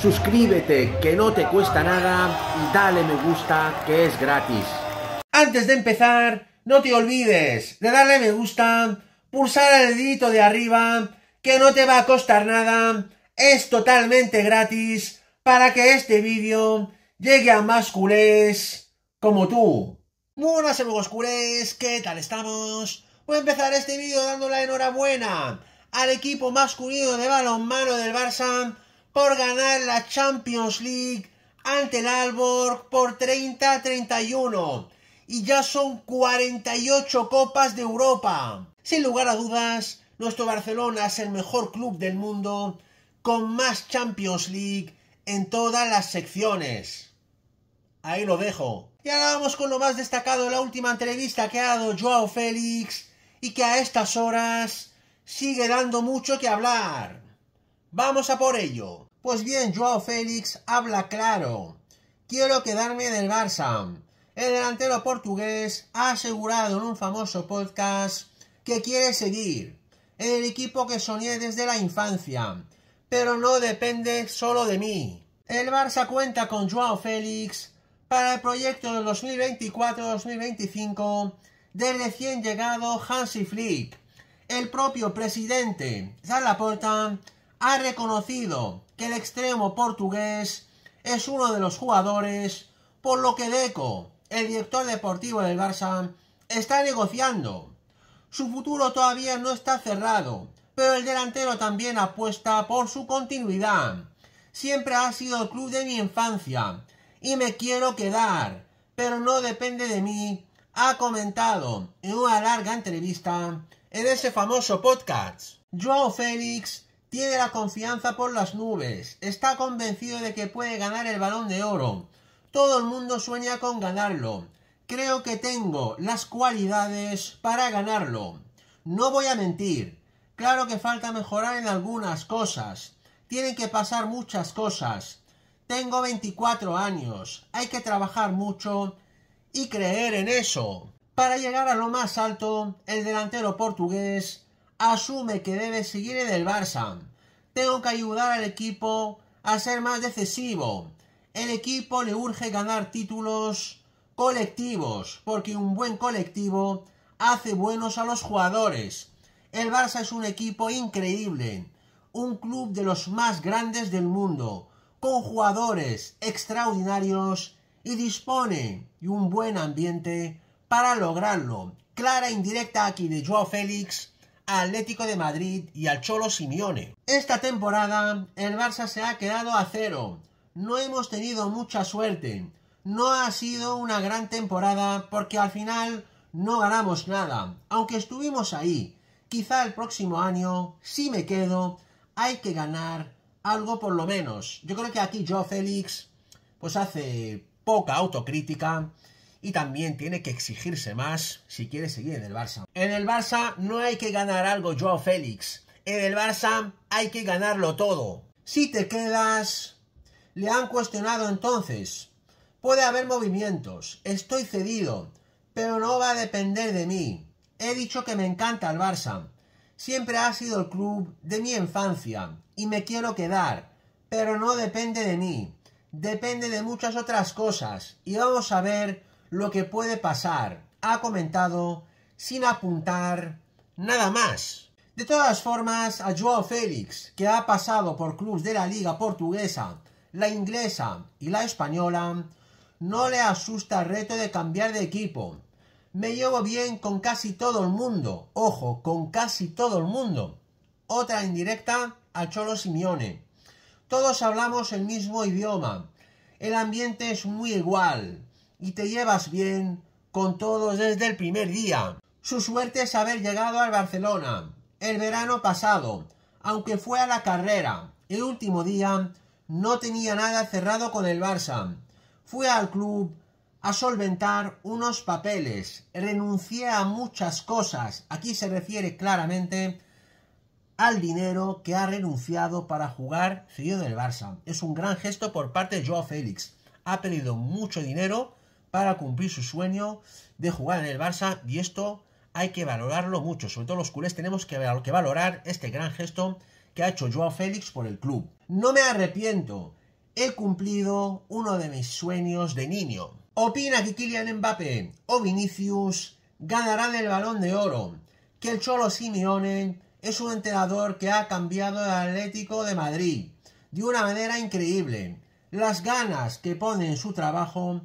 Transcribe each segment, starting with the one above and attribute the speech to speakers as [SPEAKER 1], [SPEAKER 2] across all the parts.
[SPEAKER 1] suscríbete que no te cuesta nada y dale me gusta que es gratis. Antes de empezar, no te olvides de darle me gusta, pulsar el dedito de arriba, que no te va a costar nada, es totalmente gratis para que este vídeo llegue a más culés como tú. buenas amigos culés, ¿qué tal estamos? Voy a empezar este vídeo dándole enhorabuena al equipo masculino de balonmano del Barça por ganar la Champions League ante el Alborg por 30-31 y ya son 48 copas de Europa. Sin lugar a dudas, nuestro Barcelona es el mejor club del mundo con más Champions League en todas las secciones. Ahí lo dejo. Y ahora vamos con lo más destacado de la última entrevista que ha dado Joao Félix y que a estas horas sigue dando mucho que hablar. ¡Vamos a por ello! Pues bien, Joao Félix habla claro. Quiero quedarme del Barça. El delantero portugués ha asegurado en un famoso podcast que quiere seguir en el equipo que soñé desde la infancia, pero no depende solo de mí. El Barça cuenta con Joao Félix para el proyecto de 2024-2025 del recién llegado Hansi Flick. El propio presidente Zalaporta ha reconocido que el extremo portugués es uno de los jugadores, por lo que Deco, el director deportivo del Barça, está negociando. Su futuro todavía no está cerrado, pero el delantero también apuesta por su continuidad. Siempre ha sido el club de mi infancia y me quiero quedar, pero no depende de mí, ha comentado en una larga entrevista en ese famoso podcast. Joao Félix tiene la confianza por las nubes. Está convencido de que puede ganar el balón de oro. Todo el mundo sueña con ganarlo. Creo que tengo las cualidades para ganarlo. No voy a mentir. Claro que falta mejorar en algunas cosas. Tienen que pasar muchas cosas. Tengo 24 años. Hay que trabajar mucho y creer en eso. Para llegar a lo más alto, el delantero portugués asume que debe seguir en el Barça. Tengo que ayudar al equipo a ser más decisivo. El equipo le urge ganar títulos colectivos, porque un buen colectivo hace buenos a los jugadores. El Barça es un equipo increíble, un club de los más grandes del mundo, con jugadores extraordinarios y dispone de un buen ambiente para lograrlo. Clara e indirecta aquí de Joao Félix Atlético de Madrid y al Cholo Simeone. Esta temporada el Barça se ha quedado a cero. No hemos tenido mucha suerte. No ha sido una gran temporada porque al final no ganamos nada. Aunque estuvimos ahí. Quizá el próximo año, si me quedo, hay que ganar algo por lo menos. Yo creo que aquí yo, Félix, pues hace poca autocrítica y también tiene que exigirse más si quiere seguir en el Barça. En el Barça no hay que ganar algo, Joao Félix. En el Barça hay que ganarlo todo. Si te quedas... Le han cuestionado entonces. Puede haber movimientos. Estoy cedido. Pero no va a depender de mí. He dicho que me encanta el Barça. Siempre ha sido el club de mi infancia. Y me quiero quedar. Pero no depende de mí. Depende de muchas otras cosas. Y vamos a ver lo que puede pasar. Ha comentado sin apuntar nada más. De todas formas, a Joao Félix, que ha pasado por clubes de la liga portuguesa, la inglesa y la española, no le asusta el reto de cambiar de equipo. Me llevo bien con casi todo el mundo. Ojo, con casi todo el mundo. Otra indirecta a Cholo Simeone. Todos hablamos el mismo idioma. El ambiente es muy igual y te llevas bien con todos desde el primer día. Su suerte es haber llegado al Barcelona el verano pasado, aunque fue a la carrera. El último día no tenía nada cerrado con el Barça. Fui al club a solventar unos papeles. Renuncié a muchas cosas. Aquí se refiere claramente al dinero que ha renunciado para jugar frío del Barça. Es un gran gesto por parte de Joao Félix. Ha perdido mucho dinero para cumplir su sueño de jugar en el Barça y esto hay que valorarlo mucho, sobre todo los culés tenemos que, que valorar este gran gesto que ha hecho Joao Félix por el club. No me arrepiento, he cumplido uno de mis sueños de niño. Opina que Kylian Mbappé o Vinicius ganarán el Balón de Oro, que el Cholo Simeone es un entrenador que ha cambiado el Atlético de Madrid de una manera increíble. Las ganas que pone en su trabajo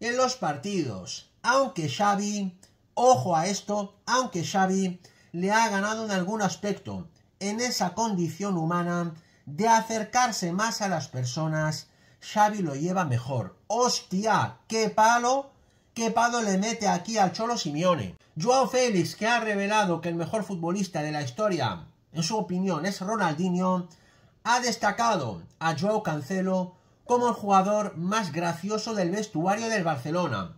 [SPEAKER 1] en los partidos. Aunque Xavi, ojo a esto, aunque Xavi le ha ganado en algún aspecto, en esa condición humana de acercarse más a las personas, Xavi lo lleva mejor. ¡Hostia! ¡Qué palo! ¿Qué palo le mete aquí al Cholo Simeone? Joao Félix, que ha revelado que el mejor futbolista de la historia, en su opinión, es Ronaldinho, ha destacado a Joao Cancelo como el jugador más gracioso del vestuario del Barcelona.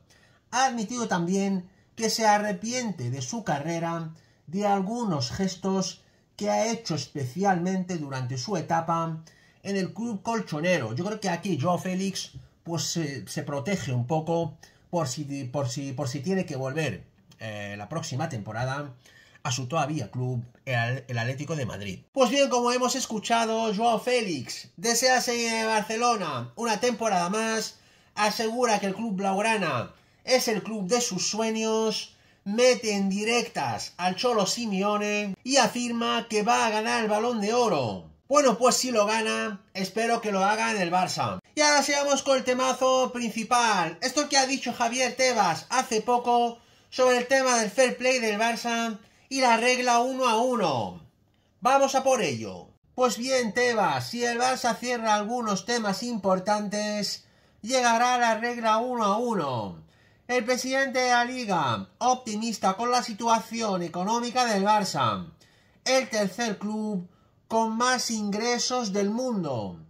[SPEAKER 1] Ha admitido también que se arrepiente de su carrera, de algunos gestos que ha hecho especialmente durante su etapa en el club colchonero. Yo creo que aquí Joe Félix pues se, protege un poco por si, por si, por si tiene que volver eh, la próxima temporada a su todavía Club, el Atlético de Madrid. Pues bien, como hemos escuchado, Joao Félix desea seguir en Barcelona una temporada más, asegura que el club blaugrana es el club de sus sueños, mete en directas al Cholo Simeone y afirma que va a ganar el Balón de Oro. Bueno, pues si lo gana, espero que lo haga en el Barça. Y ahora sigamos con el temazo principal. Esto que ha dicho Javier Tebas hace poco sobre el tema del fair play del Barça y la regla uno a uno. Vamos a por ello. Pues bien, Tebas, si el Barça cierra algunos temas importantes, llegará la regla uno a uno. El presidente de la liga, optimista con la situación económica del Barça, el tercer club con más ingresos del mundo.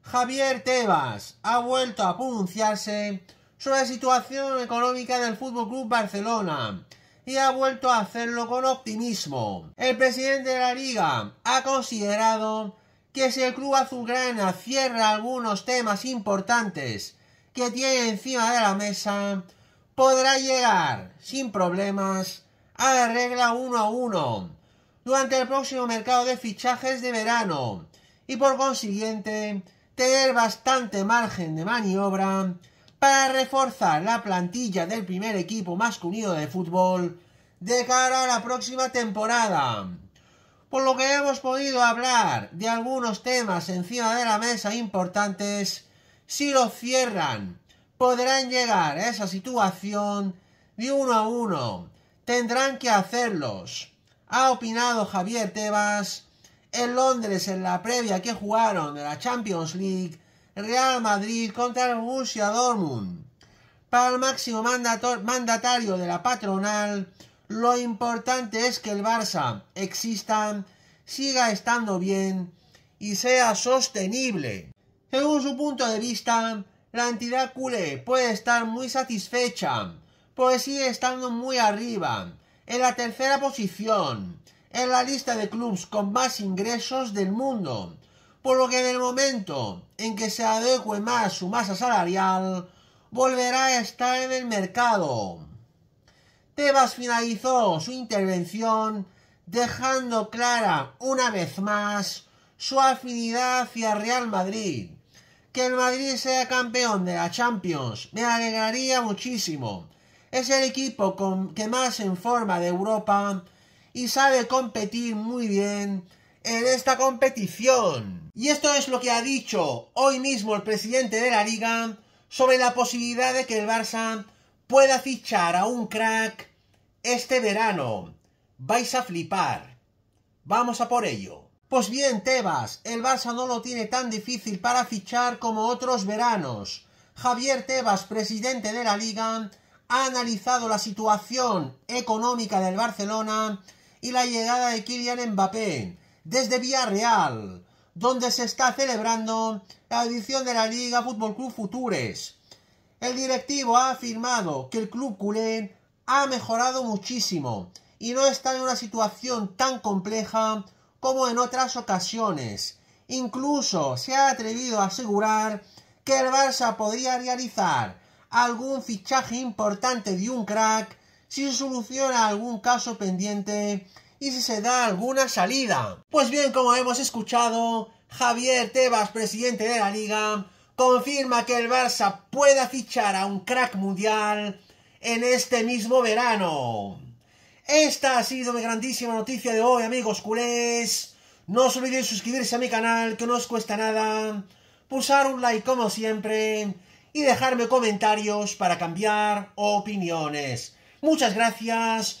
[SPEAKER 1] Javier Tebas ha vuelto a pronunciarse sobre la situación económica del Fútbol Club Barcelona y ha vuelto a hacerlo con optimismo. El presidente de la liga ha considerado que si el club azulgrana cierra algunos temas importantes que tiene encima de la mesa, podrá llegar sin problemas a la regla uno a uno durante el próximo mercado de fichajes de verano y por consiguiente tener bastante margen de maniobra para reforzar la plantilla del primer equipo masculino de fútbol de cara a la próxima temporada. Por lo que hemos podido hablar de algunos temas encima de la mesa importantes, si lo cierran, podrán llegar a esa situación de uno a uno. Tendrán que hacerlos. Ha opinado Javier Tebas en Londres en la previa que jugaron de la Champions League Real Madrid contra el Borussia Dortmund. Para el máximo mandatario de la patronal, lo importante es que el Barça exista, siga estando bien y sea sostenible. Según su punto de vista, la entidad culé puede estar muy satisfecha, pues sigue estando muy arriba, en la tercera posición, en la lista de clubes con más ingresos del mundo, por lo que en el momento en que se adecue más su masa salarial, volverá a estar en el mercado. Tebas finalizó su intervención dejando clara una vez más su afinidad hacia Real Madrid. Que el Madrid sea campeón de la Champions me alegraría muchísimo. Es el equipo que más en forma de Europa y sabe competir muy bien en esta competición. Y esto es lo que ha dicho hoy mismo el presidente de la liga sobre la posibilidad de que el Barça pueda fichar a un crack este verano. Vais a flipar. Vamos a por ello. Pues bien, Tebas, el Barça no lo tiene tan difícil para fichar como otros veranos. Javier Tebas, presidente de la liga, ha analizado la situación económica del Barcelona y la llegada de Kylian Mbappé, desde Villarreal, donde se está celebrando la edición de la Liga Fútbol Club Futures. El directivo ha afirmado que el club culé ha mejorado muchísimo y no está en una situación tan compleja como en otras ocasiones. Incluso se ha atrevido a asegurar que el Barça podría realizar algún fichaje importante de un crack si soluciona algún caso pendiente y si se da alguna salida. Pues bien, como hemos escuchado, Javier Tebas, presidente de la liga, confirma que el Barça pueda fichar a un crack mundial en este mismo verano. Esta ha sido mi grandísima noticia de hoy, amigos culés. No os olvidéis suscribirse a mi canal, que no os cuesta nada. Pulsar un like como siempre. Y dejarme comentarios para cambiar opiniones. Muchas gracias.